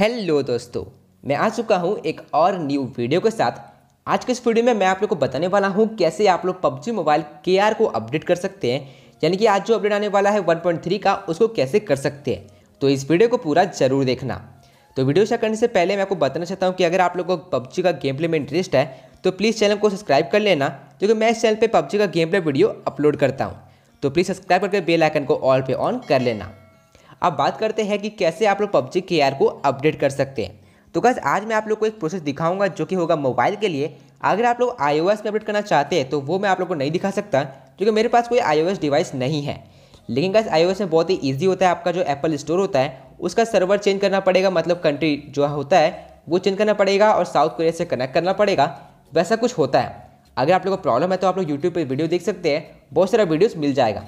hello दोस्तों मैं आ चुका हूँ एक और न्यू वीडियो के साथ आज के इस वीडियो में मैं आप लोग को बताने वाला हूँ कैसे आप लोग पबजी मोबाइल के को अपडेट कर सकते हैं यानी कि आज जो अपडेट आने वाला है 1.3 का उसको कैसे कर सकते हैं तो इस वीडियो को पूरा जरूर देखना तो वीडियो शेयर करने से पहले मैं आपको बताना चाहता हूँ कि अगर आप लोग को पबजी का गेम प्ले में इंटरेस्ट है तो प्लीज़ चैनल को सब्सक्राइब कर लेना क्योंकि मैं इस चैनल पर पबजी का गेम प्ले वीडियो अपलोड करता हूँ तो प्लीज़ सब्सक्राइब करके बेल आइकन को ऑल पे ऑन कर लेना अब बात करते हैं कि कैसे आप लोग पबजी के को अपडेट कर सकते हैं तो गैस आज मैं आप लोग को एक प्रोसेस दिखाऊंगा जो कि होगा मोबाइल के लिए अगर आप लोग आई में अपडेट करना चाहते हैं तो वो मैं आप लोग को नहीं दिखा सकता क्योंकि मेरे पास कोई आई डिवाइस नहीं है लेकिन गैस आई में बहुत ही ईजी होता है आपका जो एप्पल स्टोर होता है उसका सर्वर चेंज करना पड़ेगा मतलब कंट्री जो होता है वो चेंज करना पड़ेगा और साउथ कोरिया से कनेक्ट करना पड़ेगा वैसा कुछ होता है अगर आप लोग को प्रॉब्लम है तो आप लोग यूट्यूब पर वीडियो देख सकते हैं बहुत सारा वीडियोस मिल जाएगा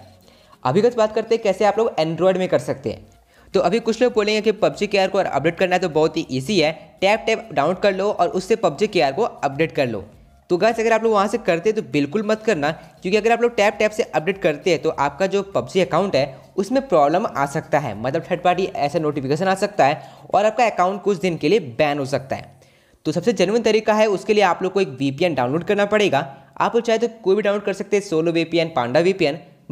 अभी कुछ बात करते हैं कैसे आप लोग एंड्रॉयड में कर सकते हैं तो अभी कुछ लोग बोलेंगे कि पबजी के को अपडेट करना है तो बहुत ही ईजी है टैप टैप डाउनलोड कर लो और उससे पबजी के को अपडेट कर लो तो गैस अगर आप लोग वहाँ से करते हैं तो बिल्कुल मत करना क्योंकि अगर आप लोग टैप टैप से अपडेट करते हैं तो आपका जो पबजी अकाउंट है उसमें प्रॉब्लम आ सकता है मतलब थर्ड पार्टी ऐसा नोटिफिकेशन आ सकता है और आपका अकाउंट कुछ दिन के लिए बैन हो सकता है तो सबसे जेनविन तरीका है उसके लिए आप लोग को एक वी डाउनलोड करना पड़ेगा आप लोग चाहे तो कोई भी डाउनलोड कर सकते हैं solo V P panda V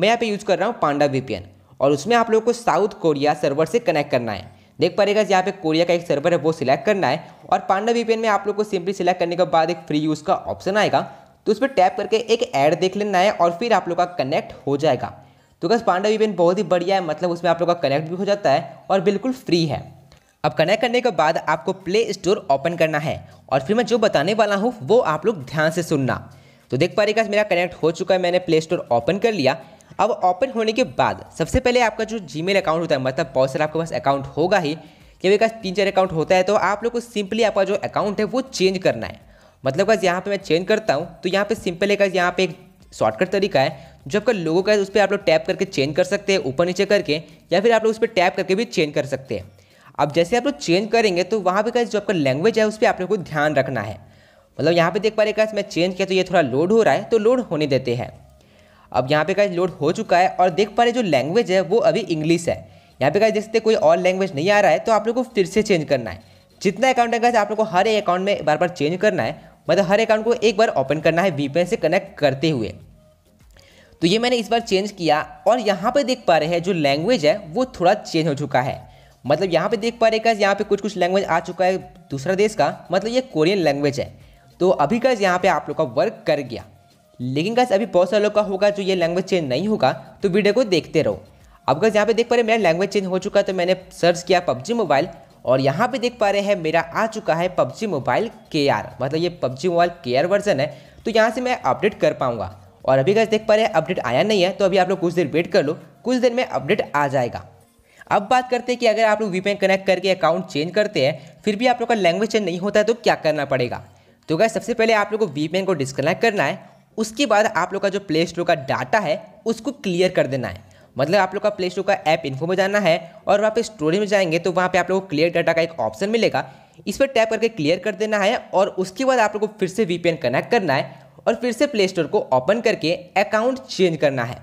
मैं यहाँ पे यूज़ कर रहा हूँ पांडा वीपीएन और उसमें आप लोगों को साउथ कोरिया सर्वर से कनेक्ट करना है देख पाएगा यहाँ पे कोरिया का एक सर्वर है वो सिलेक्ट करना है और पांडा वीपीएन में आप लोग को सिंपली सिलेक्ट करने के बाद एक फ्री यूज़ का ऑप्शन आएगा तो उस पर टैप करके एक ऐड देख लेना है और फिर आप लोग का कनेक्ट हो जाएगा तो बस पांडा वीपीएन बहुत ही बढ़िया है मतलब उसमें आप लोग का कनेक्ट भी हो जाता है और बिल्कुल फ्री है अब कनेक्ट करने के बाद आपको प्ले स्टोर ओपन करना है और फिर मैं जो बताने वाला हूँ वो आप लोग ध्यान से सुनना तो देख पा रहेगा मेरा कनेक्ट हो चुका है मैंने प्ले स्टोर ओपन कर लिया अब ओपन होने के बाद सबसे पहले आपका जो जीमेल अकाउंट होता है मतलब बहुत सारा आपके पास अकाउंट होगा ही जब एक तीन चार अकाउंट होता है तो आप लोग को सिंपली आपका जो अकाउंट है वो चेंज करना है मतलब का यहाँ पे मैं चेंज करता हूँ तो यहाँ पे सिंपल एक यहाँ पे एक शॉर्टकट तरीका है जो आपका लोगो का है उस पर आप लोग टैप करके चेंज कर सकते हैं ऊपर नीचे करके या फिर आप लोग उस पर टैप करके भी चेंज कर सकते हैं अब जैसे आप लोग चेंज करेंगे तो वहाँ पर जो आपका लैंग्वेज है उस पर आप लोग को ध्यान रखना है मतलब यहाँ पे देख पा रहे मैं चेंज किया तो ये थोड़ा लोड हो रहा है तो लोड होने देते हैं अब यहाँ पे का लोड हो चुका है और देख पा रहे जो लैंग्वेज है वो अभी इंग्लिश है यहाँ पे का देख सकते कोई और लैंग्वेज नहीं आ रहा है तो आप लोग को फिर से चेंज करना है जितना अकाउंट है आप लोग को हर एक अकाउंट में बार बार चेंज करना है मतलब हर अकाउंट को एक बार ओपन करना है वीपीएन से कनेक्ट करते हुए तो ये मैंने इस बार चेंज किया और यहाँ पर देख पा रहे हैं जो लैंग्वेज है वो थोड़ा चेंज हो चुका है मतलब यहाँ पर देख पा रहे का यहाँ पर कुछ कुछ लैंग्वेज आ चुका है दूसरा देश का मतलब ये कोरियन लैंग्वेज है तो अभी का यहाँ पर आप लोग का वर्क कर गया लेकिन गैस अभी बहुत सारे लोग का होगा जो ये लैंग्वेज चेंज नहीं होगा तो वीडियो को देखते रहो अब गैस यहाँ पे देख पा रहे मेरा लैंग्वेज चेंज हो चुका है तो मैंने सर्च किया पबजी मोबाइल और यहाँ पे देख पा रहे हैं मेरा आ चुका है पबजी मोबाइल के मतलब ये पबजी मोबाइल के वर्जन है तो यहाँ से मैं अपडेट कर पाऊँगा और अभी गैस देख पा रहे हैं अपडेट आया नहीं है तो अभी आप लोग कुछ देर वेट कर लो कुछ देर में अपडेट आ जाएगा अब बात करते हैं कि अगर आप लोग वीपीएन कनेक्ट करके अकाउंट चेंज करते हैं फिर भी आप लोग का लैंग्वेज चेंज नहीं होता है तो क्या करना पड़ेगा तो गैस सबसे पहले आप लोग को वीपीएन को डिसकनेक्ट करना है उसके बाद आप लोग का जो प्ले स्टोर का डाटा है उसको क्लियर कर देना है मतलब आप लोग का प्ले स्टोर का ऐप इन्फो में जाना है और वहाँ पे स्टोरेज में जाएंगे तो वहाँ पे आप लोग को क्लियर डाटा का एक ऑप्शन मिलेगा इस पर टैप करके क्लियर कर देना है और उसके बाद आप लोग को फिर से वी कनेक्ट करना है और फिर से प्ले स्टोर को ओपन करके अकाउंट चेंज करना है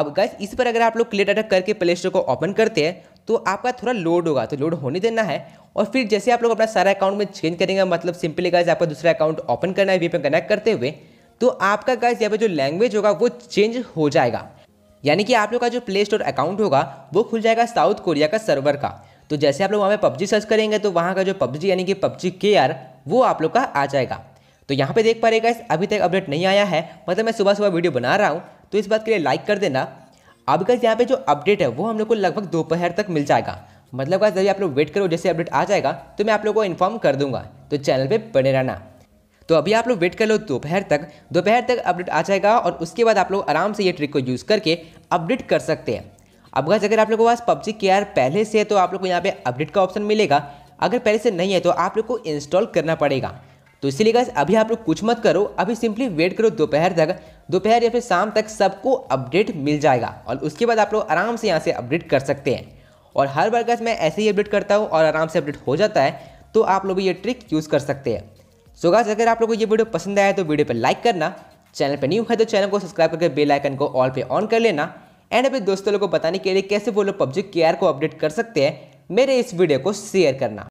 अब गैस इस पर अगर आप लोग क्लियर डाटा करके प्ले स्टोर को ओपन करते हैं तो आपका थोड़ा लोड होगा तो लोड होने देना है और फिर जैसे आप लोग अपना सारा अकाउंट में चेंज करेंगे मतलब सिंपली गैस आपका दूसरा अकाउंट ओपन करना है वी कनेक्ट करते हुए तो आपका गाइस यहाँ पे जो लैंग्वेज होगा वो चेंज हो जाएगा यानी कि आप लोग का जो प्ले स्टोर अकाउंट होगा वो खुल जाएगा साउथ कोरिया का सर्वर का तो जैसे आप लोग वहाँ पे पबजी सर्च करेंगे तो वहाँ का जो पबजी यानी कि पबजी के आर वो आप लोग का आ जाएगा तो यहाँ पे देख पा रहे गाइस अभी तक अपडेट नहीं आया है मतलब मैं सुबह सुबह वीडियो बना रहा हूँ तो इस बात के लिए लाइक कर देना अब गाइस यहाँ पे जो अपडेट है वो हम लोग को लगभग दोपहर तक मिल जाएगा मतलब गाइस जब आप लोग वेट करो जैसे अपडेट आ जाएगा तो मैं आप लोग को इन्फॉर्म कर दूंगा तो चैनल पर बने रहना तो अभी आप लोग वेट कर लो दोपहर तक दोपहर तक अपडेट आ जाएगा और उसके बाद आप लोग आराम से ये ट्रिक को यूज़ करके अपडेट कर सकते हैं अब गज अगर आप लोगों के पास पबजी के आर पहले से है तो आप लोग को यहाँ पे अपडेट का ऑप्शन मिलेगा अगर पहले से नहीं है तो आप लोग को इंस्टॉल करना पड़ेगा तो इसीलिए गज अभी आप लोग कुछ मत करो अभी सिंपली वेट करो दोपहर तक दोपहर या फिर शाम तक सबको अपडेट मिल जाएगा और उसके बाद आप लोग आराम से यहाँ से अपडेट कर सकते हैं और हर बार गज मैं ऐसे ही अपडेट करता हूँ और आराम से अपडेट हो जाता है तो आप लोग भी ये ट्रिक यूज़ कर सकते हैं सो गाइस अगर आप लोगों को ये वीडियो पसंद आया तो वीडियो पर लाइक करना चैनल पर न्यू है तो चैनल को सब्सक्राइब करके बेल आइकन को ऑल पे ऑन कर लेना एंड अपने दोस्तों लोगों को बताने के लिए कैसे वो लोग पबजी केयर को अपडेट कर सकते हैं मेरे इस वीडियो को शेयर करना